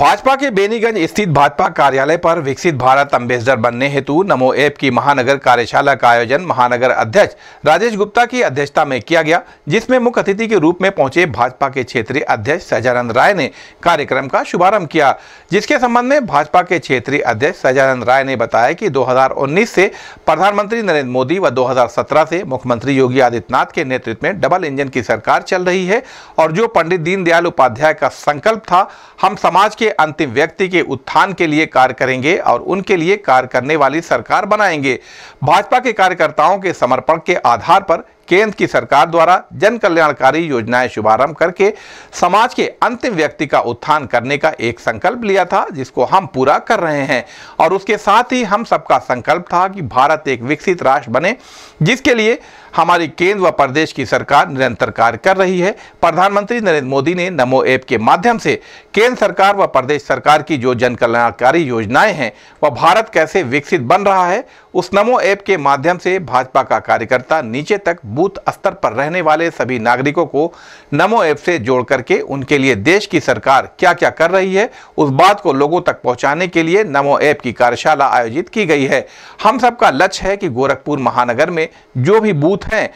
भाजपा के बेनीगंज स्थित भाजपा कार्यालय पर विकसित भारत अम्बेसडर बनने हेतु नमो ऐप की महानगर कार्यशाला का आयोजन महानगर अध्यक्ष राजेश गुप्ता की अध्यक्षता में किया गया जिसमें मुख्य अतिथि के रूप में पहुंचे भाजपा के क्षेत्रीय अध्यक्ष सजानंद राय ने कार्यक्रम का शुभारंभ किया जिसके संबंध में भाजपा के क्षेत्रीय अध्यक्ष सजानंद राय ने बताया कि दो से प्रधानमंत्री नरेंद्र मोदी व दो से मुख्यमंत्री योगी आदित्यनाथ के नेतृत्व में डबल इंजन की सरकार चल रही है और जो पंडित दीनदयाल उपाध्याय का संकल्प था हम समाज के के अंतिम व्यक्ति के उत्थान के लिए कार्य करेंगे और उनके लिए कार्य करने वाली सरकार बनाएंगे भाजपा के कार्यकर्ताओं के समर्पण के आधार पर केंद्र की सरकार द्वारा जन कल्याणकारी योजनाएं शुभारंभ करके समाज के अंतिम व्यक्ति का उत्थान करने का एक संकल्प लिया था जिसको हम पूरा कर रहे हैं और उसके साथ ही हम सबका संकल्प था कि भारत एक विकसित राष्ट्र बने जिसके लिए हमारी केंद्र व प्रदेश की सरकार निरंतर कार्य कर रही है प्रधानमंत्री नरेंद्र मोदी ने नमो ऐप के माध्यम से केंद्र सरकार व प्रदेश सरकार की जो जन कल्याणकारी योजनाएं हैं वह भारत कैसे विकसित बन रहा है उस नमो ऐप के माध्यम से भाजपा का कार्यकर्ता नीचे तक बूथ स्तर पर रहने वाले सभी नागरिकों को नमो ऐप से जोड़ करके उनके लिए देश की सरकार क्या क्या कर रही है उस बात को लोगों तक पहुंचाने के लिए नमो ऐप की कार्यशाला आयोजित की गई है हम सबका लक्ष्य है कि गोरखपुर महानगर में जो भी बूथ हैं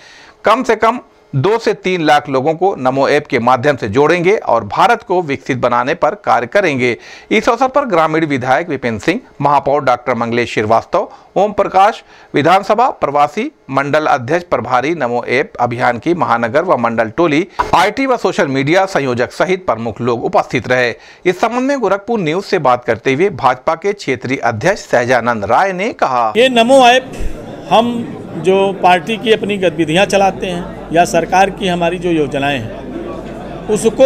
कम से कम दो से तीन लाख लोगों को नमो ऐप के माध्यम से जोड़ेंगे और भारत को विकसित बनाने पर कार्य करेंगे इस अवसर पर ग्रामीण विधायक विपिन सिंह महापौर डॉक्टर मंगलेश श्रीवास्तव ओम प्रकाश विधानसभा प्रवासी मंडल अध्यक्ष प्रभारी नमो ऐप अभियान की महानगर व मंडल टोली आईटी व सोशल मीडिया संयोजक सहित प्रमुख लोग उपस्थित रहे इस संबंध में गोरखपुर न्यूज से बात करते हुए भाजपा के क्षेत्रीय अध्यक्ष सहजानंद राय ने कहा ये नमो ऐप हम जो पार्टी की अपनी गतिविधियां चलाते हैं या सरकार की हमारी जो योजनाएं हैं उसको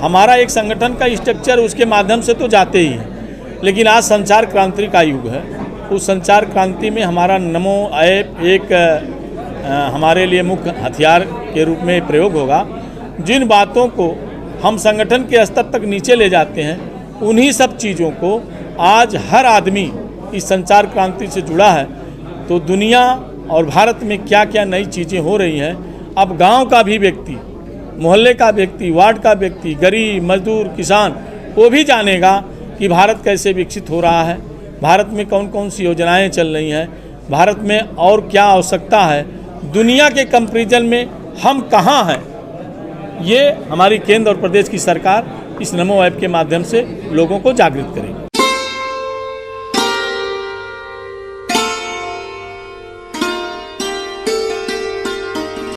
हमारा एक संगठन का स्ट्रक्चर उसके माध्यम से तो जाते ही हैं लेकिन आज संचार क्रांति का युग है उस संचार क्रांति में हमारा नमो ऐप एक आ, हमारे लिए मुख्य हथियार के रूप में प्रयोग होगा जिन बातों को हम संगठन के स्तर तक नीचे ले जाते हैं उन्हीं सब चीज़ों को आज हर आदमी इस संचार क्रांति से जुड़ा है तो दुनिया और भारत में क्या क्या नई चीज़ें हो रही हैं अब गांव का भी व्यक्ति मोहल्ले का व्यक्ति वार्ड का व्यक्ति गरीब मजदूर किसान वो भी जानेगा कि भारत कैसे विकसित हो रहा है भारत में कौन कौन सी योजनाएं चल रही हैं भारत में और क्या आवश्यकता है दुनिया के कंपेरिजन में हम कहाँ हैं ये हमारी केंद्र और प्रदेश की सरकार इस नमो ऐप के माध्यम से लोगों को जागृत करेगी